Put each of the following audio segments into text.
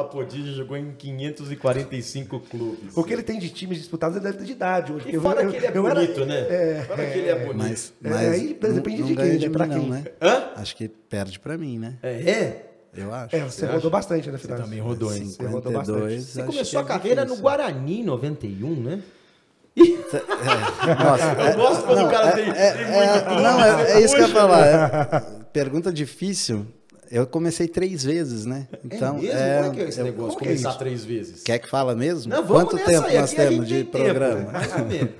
Apodidio jogou em 545 clubes. O que ele tem de times disputados, ele deve ter de idade hoje. E fora eu, que ele é bonito, era... né? É, fora é, que ele é bonito. Mas, é, mas é, aí depende não, não de quem, né? de pra mim, quem. Não, né? Hã? Acho que perde pra mim, né? É? é? Eu acho. É, você né, rodou bastante, né, Fidel? Você também rodou, hein? você rodou bastante. Você começou é a carreira difícil. no Guarani, 91, né? é, nossa, eu gosto quando o cara tem, muito clube. Não, é, isso que eu ia falar. pergunta difícil eu comecei três vezes, né? É então, é mesmo? É, Como é que é esse eu, negócio? É é começar três vezes. Quer que fala mesmo? Não, Quanto tempo aí, nós temos de tem programa? Tempo,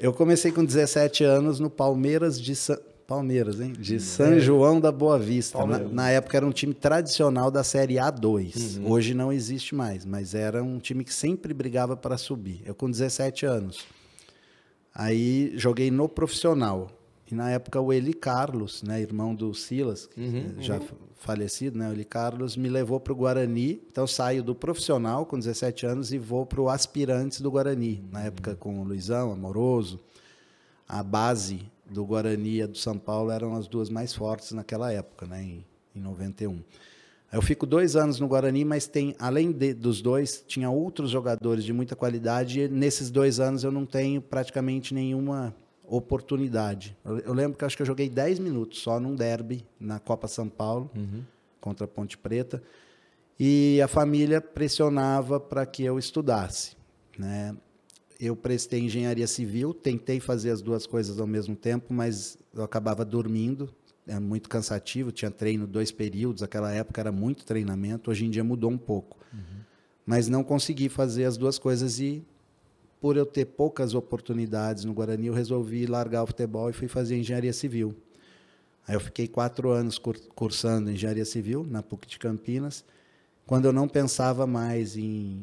eu comecei com 17 anos no Palmeiras de Sa... Palmeiras, hein? De hum, São João da Boa Vista. Na, na, época era um time tradicional da Série A2. Uhum. Hoje não existe mais, mas era um time que sempre brigava para subir. Eu com 17 anos. Aí joguei no profissional. E na época o Eli Carlos, né, irmão do Silas, uhum, é já uhum. falecido, né, o Eli Carlos me levou para o Guarani. Então saio do profissional com 17 anos e vou para o Aspirantes do Guarani. Na uhum. época com o Luizão, Amoroso, a base do Guarani e a do São Paulo eram as duas mais fortes naquela época, né, em, em 91. Eu fico dois anos no Guarani, mas tem, além de, dos dois, tinha outros jogadores de muita qualidade. E nesses dois anos eu não tenho praticamente nenhuma oportunidade. Eu lembro que acho que eu joguei 10 minutos só num derby na Copa São Paulo uhum. contra a Ponte Preta e a família pressionava para que eu estudasse, né? Eu prestei engenharia civil, tentei fazer as duas coisas ao mesmo tempo, mas eu acabava dormindo, é muito cansativo, tinha treino dois períodos, aquela época era muito treinamento, hoje em dia mudou um pouco. Uhum. Mas não consegui fazer as duas coisas e por eu ter poucas oportunidades no Guarani, eu resolvi largar o futebol e fui fazer engenharia civil. Aí eu fiquei quatro anos cursando engenharia civil na PUC de Campinas, quando eu não pensava mais em,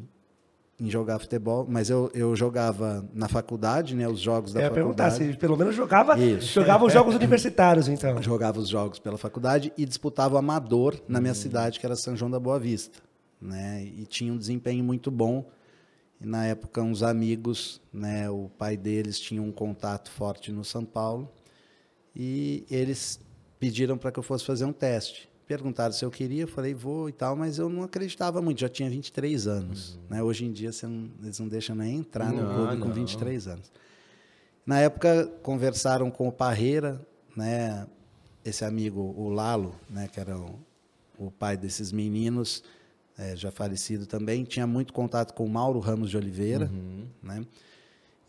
em jogar futebol, mas eu, eu jogava na faculdade, né, os jogos da eu faculdade. Perguntar, se pelo menos jogava, Isso. jogava os é. jogos universitários, então. Jogava os jogos pela faculdade e disputava amador na minha hum. cidade, que era São João da Boa Vista, né? E tinha um desempenho muito bom e na época, uns amigos, né, o pai deles tinha um contato forte no São Paulo, e eles pediram para que eu fosse fazer um teste. Perguntaram se eu queria, eu falei, vou e tal, mas eu não acreditava muito, já tinha 23 anos. Uhum. Né? Hoje em dia, não, eles não deixam nem entrar não, no clube não. com 23 anos. Na época, conversaram com o Parreira, né, esse amigo, o Lalo, né, que era o, o pai desses meninos, é, já falecido também, tinha muito contato com o Mauro Ramos de Oliveira, uhum. né?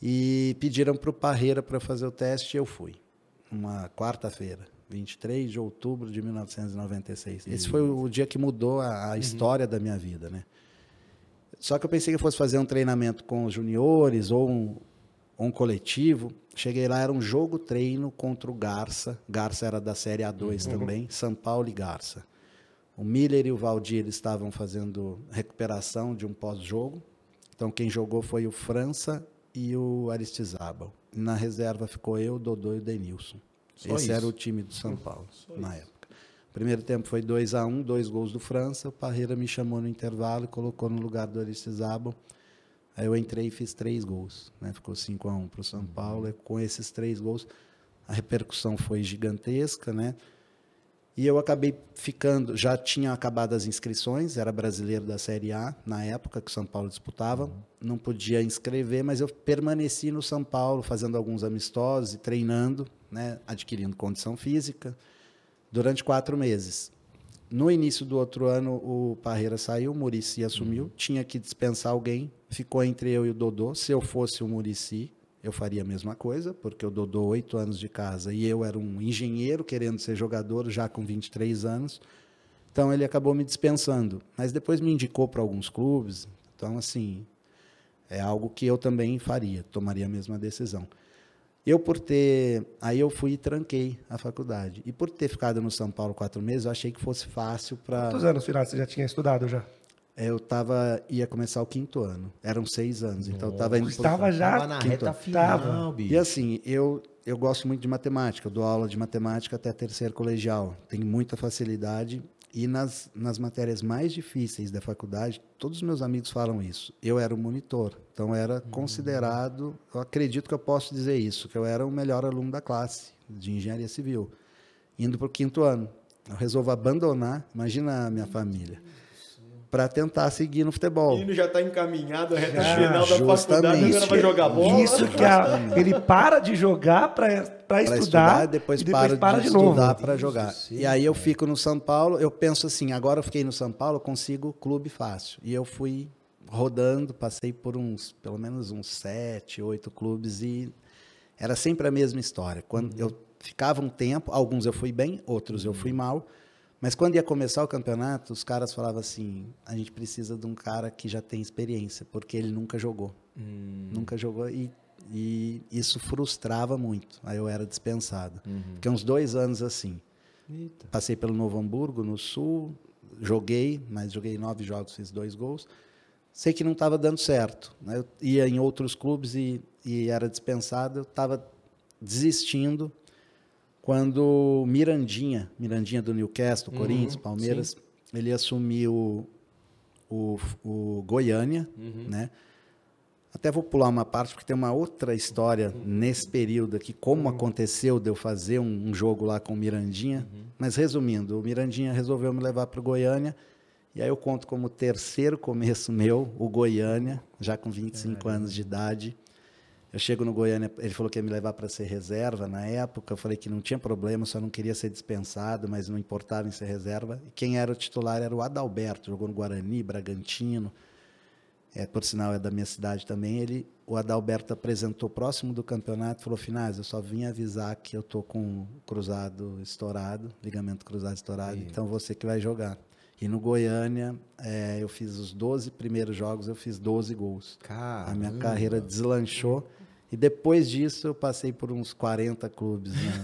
E pediram para o Parreira para fazer o teste e eu fui. Uma quarta-feira, 23 de outubro de 1996. Esse foi o dia que mudou a, a uhum. história da minha vida, né? Só que eu pensei que eu fosse fazer um treinamento com os juniores ou um, um coletivo. Cheguei lá, era um jogo-treino contra o Garça. Garça era da Série A2 uhum. também, São Paulo e Garça. O Miller e o Valdir estavam fazendo recuperação de um pós-jogo. Então quem jogou foi o França e o Aristizábal. Na reserva ficou eu, Dodô e o Denilson. Só Esse isso. era o time do São Paulo Só na isso. época. Primeiro tempo foi 2 a 1 um, dois gols do França. O Parreira me chamou no intervalo e colocou no lugar do Aristizábal. Aí eu entrei e fiz três gols. Né? Ficou 5 a 1 um para o São uhum. Paulo. E com esses três gols, a repercussão foi gigantesca. Né? E eu acabei ficando, já tinha acabado as inscrições, era brasileiro da Série A na época que o São Paulo disputava, uhum. não podia inscrever, mas eu permaneci no São Paulo fazendo alguns amistosos, e treinando, né, adquirindo condição física, durante quatro meses. No início do outro ano, o Parreira saiu, o Murici assumiu, uhum. tinha que dispensar alguém, ficou entre eu e o Dodô. Se eu fosse o Murici, eu faria a mesma coisa, porque o Dodô, oito anos de casa, e eu era um engenheiro querendo ser jogador já com 23 anos. Então ele acabou me dispensando, mas depois me indicou para alguns clubes. Então, assim, é algo que eu também faria, tomaria a mesma decisão. Eu, por ter. Aí eu fui e tranquei a faculdade. E por ter ficado no São Paulo quatro meses, eu achei que fosse fácil para. Quantos anos, Final, você já tinha estudado já? É, eu tava, ia começar o quinto ano. Eram seis anos, Nossa. então eu tava indo. Estava já tava na quinto reta final, tava. bicho. E assim, eu, eu gosto muito de matemática, eu dou aula de matemática até terceiro colegial. Tenho muita facilidade. E nas, nas matérias mais difíceis da faculdade, todos os meus amigos falam isso. Eu era o monitor, então era hum. considerado, eu acredito que eu posso dizer isso, que eu era o melhor aluno da classe de engenharia civil. Indo para o quinto ano, eu resolvo abandonar, imagina a minha família para tentar seguir no futebol. O menino já está encaminhado, a é reta já, final da faculdade, agora vai jogar bola. Isso que a, ele para de jogar para estudar, estudar, depois, e depois para, para de, de estudar para jogar. Sim, e aí eu fico no São Paulo, eu penso assim, agora eu fiquei no São Paulo, eu consigo clube fácil. E eu fui rodando, passei por uns, pelo menos uns sete, oito clubes e era sempre a mesma história. Quando uhum. eu ficava um tempo, alguns eu fui bem, outros eu fui uhum. mal, mas quando ia começar o campeonato, os caras falavam assim: a gente precisa de um cara que já tem experiência, porque ele nunca jogou. Hum. Nunca jogou e, e, isso frustrava muito. Aí eu era dispensado. Uhum. Fiquei uns dois anos assim. Eita. Passei pelo Novo Hamburgo, no Sul, joguei, mas joguei nove jogos, fiz dois gols. Sei que não estava dando certo. Né? Eu ia em outros clubes e, e era dispensado, eu estava desistindo quando Mirandinha, Mirandinha do Newcastle, uhum, Corinthians, uhum, Palmeiras, sim. ele assumiu o, o, Goiânia, uhum. né? Até vou pular uma parte, porque tem uma outra história uhum. nesse período aqui, como uhum. aconteceu de eu fazer um, um jogo lá com o Mirandinha. Uhum. Mas resumindo, o Mirandinha resolveu me levar para o Goiânia, e aí eu conto como terceiro começo meu, o Goiânia, já com 25 Caramba. anos de idade. Eu chego no Goiânia, ele falou que ia me levar para ser reserva na época. Eu falei que não tinha problema, só não queria ser dispensado, mas não importava em ser reserva. E quem era o titular era o Adalberto, jogou no Guarani, Bragantino. É, por sinal, é da minha cidade também. Ele, o Adalberto apresentou próximo do campeonato, falou: Finais, eu só vim avisar que eu tô com cruzado estourado, ligamento cruzado estourado, então você que vai jogar. E no Goiânia, é, eu fiz os 12 primeiros jogos, eu fiz 12 gols. Caramba. A minha carreira deslanchou. E depois disso eu passei por uns 40 clubes. Né?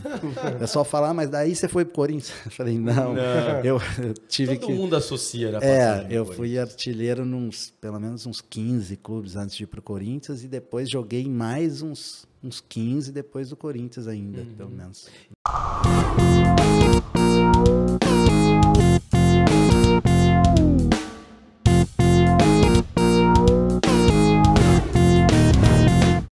é só falar, mas daí você foi pro Corinthians. Eu falei, não, não. eu tive Todo que... mundo associa. Né, é, eu fui artilheiro nos pelo menos uns 15 clubes antes de ir pro Corinthians e depois joguei mais uns uns 15 depois do Corinthians ainda, uhum. pelo menos.